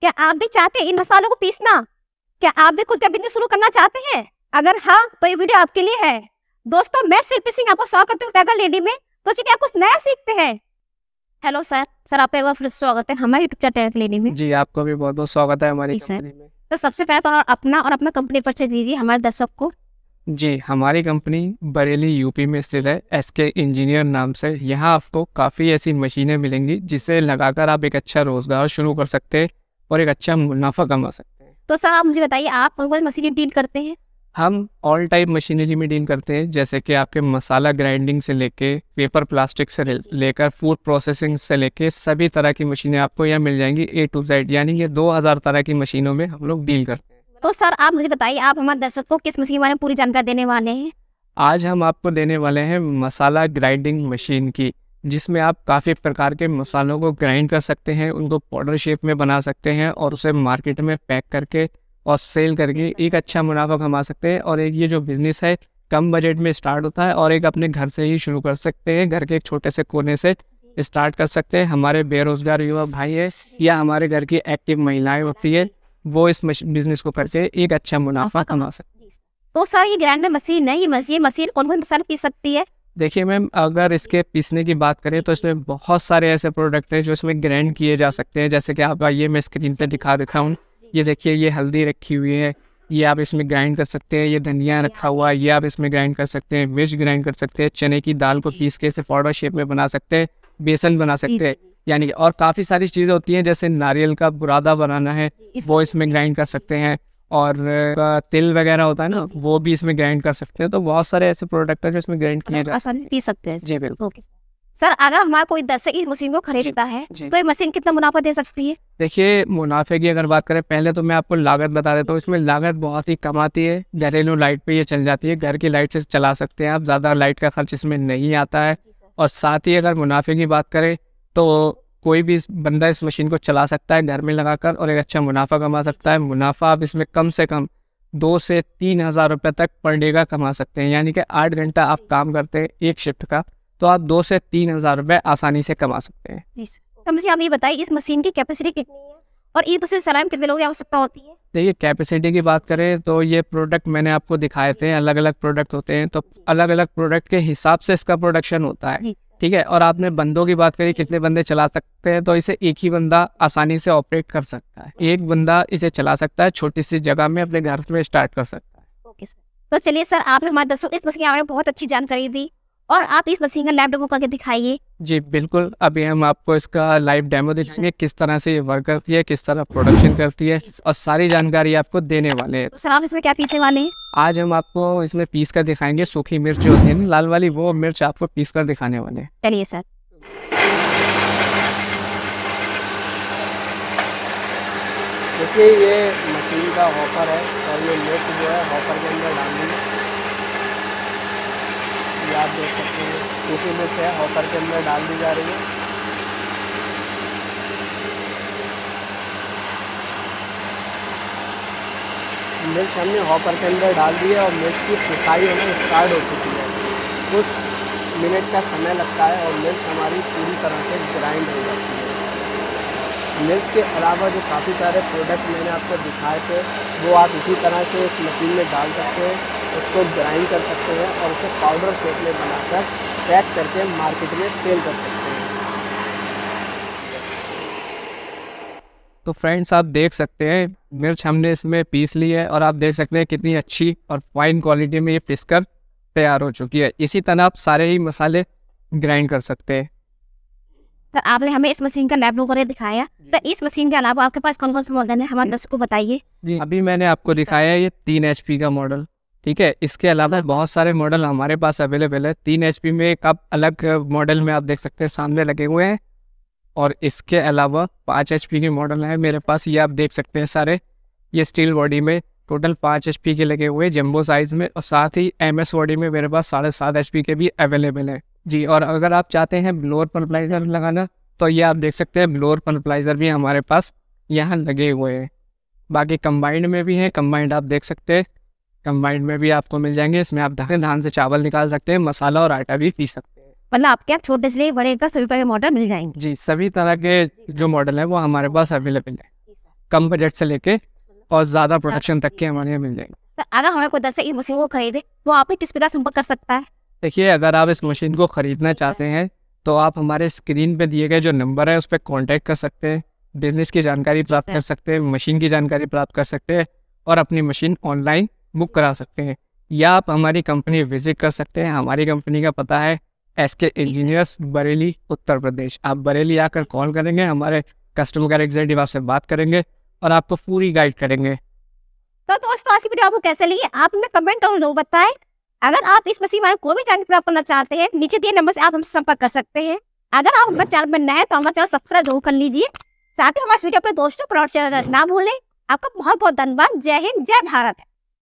क्या आप भी चाहते हैं इन मसालों को पीसना क्या आप भी खुद का बिजनेस शुरू करना चाहते हैं अगर हाँ तो ये वीडियो आपके लिए है दोस्तों मैं शिल्पी सिंह आपको स्वागत करती हूँ पैगल लेडी में तो चलिए आप कुछ नया सीखते हैं हेलो सर सर आपका एक बार फिर स्वागत है हमारे यूट्यूब चैनल लेडी में जी आपको भी बहुत बहुत स्वागत है हमारी कंपनी में तो सबसे पहले तो अपना और अपना कंपनी परिचय दीजिए हमारे दर्शक को जी हमारी कंपनी बरेली यूपी में स्थित है एसके इंजीनियर नाम से यहाँ आपको काफ़ी ऐसी मशीनें मिलेंगी जिसे लगाकर आप एक अच्छा रोज़गार शुरू कर सकते हैं और एक अच्छा मुनाफा कमा सकते हैं तो सर आप मुझे बताइए आप कौन कौन मशीनरी डील करते हैं हम ऑल टाइप मशीनरी में डील करते हैं जैसे कि आपके मसाला ग्राइंडिंग से लेके पेपर प्लास्टिक से लेकर फूड प्रोसेसिंग से लेके सभी तरह की मशीनें आपको यहाँ मिल जाएंगी ए टू जेड यानी ये 2000 तरह की मशीनों में हम लोग डील करते हैं तो सर आप मुझे बताइए आप हमारे दर्शक को किस मशीन बारे में पूरी जानकारी देने वाले हैं आज हम आपको देने वाले हैं मसाला ग्राइंडिंग मशीन की जिसमें आप काफ़ी प्रकार के मसालों को ग्राइंड कर सकते हैं उनको पाउडर शेप में बना सकते हैं और उसे मार्केट में पैक करके और सेल करके एक अच्छा मुनाफा कमा सकते हैं और एक ये जो बिज़नेस है कम बजट में स्टार्ट होता है और एक अपने घर से ही शुरू कर सकते हैं घर के एक छोटे से कोने से स्टार्ट कर सकते हैं हमारे बेरोजगार युवा भाई है या हमारे घर की एक्टिव महिलाएं होती है वो इस बिजनेस को करके एक अच्छा मुनाफा कमा सकते तो सर ये ग्राइंडर मशीन है ये मशीन मशीन कौन कौन मसाला पी सकती है देखिए मैम अगर इसके पीसने की बात करें तो इसमें बहुत सारे ऐसे प्रोडक्ट हैं जो इसमें ग्रैंड किए जा सकते हैं जैसे कि आप आइए मैं स्क्रीन पे दिखा रखा हूँ ये देखिए ये हल्दी रखी हुई है ये आप इसमें ग्राइंड कर सकते हैं ये धनिया रखा हुआ है ये आप इसमें ग्राइंड कर सकते हैं मिर्च ग्राइंड कर सकते हैं चने की दाल को पीस के इसे पाउडर शेप में बना सकते हैं बेसन बना सकते हैं यानी और काफ़ी सारी चीज़ें होती हैं जैसे नारियल का बुरादा बनाना है वो इसमें ग्राइंड कर सकते हैं और तिल वगैरह होता है ना वो भी इसमें ग्राइंड कर सकते हैं तो बहुत सारे ऐसे प्रोडक्ट है जो इसमें ग्राइंड किए आसानी पी सकते हैं जी बिल्कुल सर अगर हमारा कोई दस इस मशीन को खरीदता है तो ये मशीन कितना मुनाफा दे सकती है देखिए मुनाफे की अगर बात करें पहले तो मैं आपको लागत बता देता हूँ इसमें लागत बहुत ही कम आती है घरेलू लाइट पे ये चल जाती है घर की लाइट से चला सकते हैं आप ज़्यादा लाइट का खर्च इसमें नहीं आता है और साथ ही अगर मुनाफे की बात करें तो कोई भी बंदा इस मशीन को चला सकता है घर में लगाकर और एक अच्छा मुनाफा कमा सकता है मुनाफा आप इसमें कम से कम दो से तीन हज़ार रुपये तक पर डे का कमा सकते हैं यानी कि आठ घंटा आप काम करते हैं एक शिफ्ट का तो आप दो से तीन हज़ार रुपये आसानी से कमा सकते हैं समझिए तो आप ये बताइए इस मशीन की कैपेसिटी कितनी है और ये मशीन सलाम कितने लोग आवश्यकता होती है देखिए कैपेसिटी की बात करें तो ये प्रोडक्ट मैंने आपको दिखाए थे अलग अलग प्रोडक्ट होते हैं तो अलग अलग प्रोडक्ट के हिसाब से इसका प्रोडक्शन होता है ठीक है और आपने बंदों की बात करी कितने बंदे चला सकते हैं तो इसे एक ही बंदा आसानी से ऑपरेट कर सकता है एक बंदा इसे चला सकता है छोटी सी जगह में अपने घर में स्टार्ट कर सकता है ओके सर तो चलिए सर आपने हमारे दर्शकों इस बस बारे में बहुत अच्छी जानकारी दी और आप इस मशीन का लाइव डेमो करके दिखाइए जी बिल्कुल अभी हम आपको इसका लाइव डेमो दिखाएंगे किस तरह से ये वर्क करती है किस तरह प्रोडक्शन करती है और सारी जानकारी आपको देने वाले हैं तो सर आप इसमें क्या पीसने वाले हैं आज हम आपको इसमें पीस कर दिखाएंगे सूखी मिर्च होती है लाल वाली वो मिर्च आपको पीस कर दिखाने वाले चलिए सर देखिए ये मशीन का हॉपर है और ये मिर्च जो है हॉपर के अंदर डाल दी भी आप देख सकते हैं इसी में से हॉकर के अंदर डाल दी जा रही है मिर्च हमने हॉपर के अंदर डाल दी है और मिर्च की सुखाई हमें स्टार्ट हो चुकी है कुछ मिनट का समय लगता है और मिर्च हमारी पूरी तरह से ग्राइंड हो जाती है मिर्च के अलावा जो काफ़ी सारे प्रोडक्ट मैंने आपको दिखाए थे वो आप इसी तरह से इस मशीन में डाल सकते हैं उसको ग्राइंड कर सकते हैं और उसे पाउडर शेप में बनाकर पैक करके मार्केट में सेल कर सकते हैं तो फ्रेंड्स आप देख सकते हैं मिर्च हमने इसमें पीस ली है और आप देख सकते हैं कितनी अच्छी और फाइन क्वालिटी में ये पीस कर तैयार हो चुकी है इसी तरह आप सारे ही मसाले ग्राइंड कर सकते हैं सर तो आपने हमें इस मशीन का लैब वगैरह दिखाया तो इस मशीन के अलावा आपके पास कौन कौन से मॉडल है हमारे दर्शक को बताइए अभी मैंने आपको दिखाया है ये तीन एच का मॉडल ठीक है इसके अलावा हाँ। बहुत सारे मॉडल हमारे पास अवेलेबल है तीन एच में एक आप अलग मॉडल में आप देख सकते हैं सामने लगे हुए हैं और इसके अलावा पाँच एच के मॉडल हैं मेरे पास ये आप देख सकते हैं सारे ये स्टील बॉडी में टोटल पाँच एच के लगे हुए हैं जम्बो साइज़ में और साथ ही एम एस बॉडी में मेरे पास साढ़े सात एच के भी अवेलेबल है जी और अगर आप चाहते हैं ब्लोअर पल्पलाइजर लगाना तो ये आप देख सकते हैं ब्लोअर पल्पलाइजर भी हमारे पास यहाँ लगे हुए हैं बाकी कम्बाइंड में भी हैं कम्बाइंड आप देख सकते हैं कम्बाइंड में भी आपको मिल जाएंगे इसमें आप धान से चावल निकाल सकते हैं मसाला और आटा भी पी सकते हैं मतलब आपके यहाँ छोटे से बड़े का सभी तरह के मॉडल मिल जाएंगे जी सभी तरह के जो मॉडल है वो हमारे पास अवेलेबल है कम बजट से लेके मतलब और ज़्यादा प्रोडक्शन तक के हमारे यहाँ मिल जाएंगे अगर हमें कोई दस से मशीन को खरीदे तो आप किस प्रकार संपर्क कर सकता है देखिए अगर आप इस मशीन को ख़रीदना चाहते हैं तो आप हमारे स्क्रीन पे दिए गए जो नंबर है उस पर कॉन्टेक्ट कर सकते हैं बिजनेस की जानकारी प्राप्त कर सकते हैं मशीन की जानकारी प्राप्त कर सकते हैं और अपनी मशीन ऑनलाइन बुक करा सकते हैं या आप हमारी कंपनी विजिट कर सकते हैं हमारी कंपनी का पता है एस के इंजीनियर्स बरेली उत्तर प्रदेश आप बरेली आकर कॉल करेंगे हमारे कस्टमर केयर एग्जीक्यूटिव आपसे बात करेंगे और आपको पूरी गाइड करेंगे तो दोस्तों आज की वीडियो आपको कैसे लगी आप हमें कमेंट और जरूर बताएं अगर आप इस मसीह में को भी जानकारी प्राप्त करना चाहते हैं नीचे दिए नंबर से आप हमसे संपर्क कर सकते हैं अगर आप हमारे चैनल में नए तो हमारा चैनल सब्सक्राइब जरूर कर लीजिए साथ ही हमारे वीडियो अपने दोस्तों ना भूलें आपका बहुत बहुत धन्यवाद जय हिंद जय भारत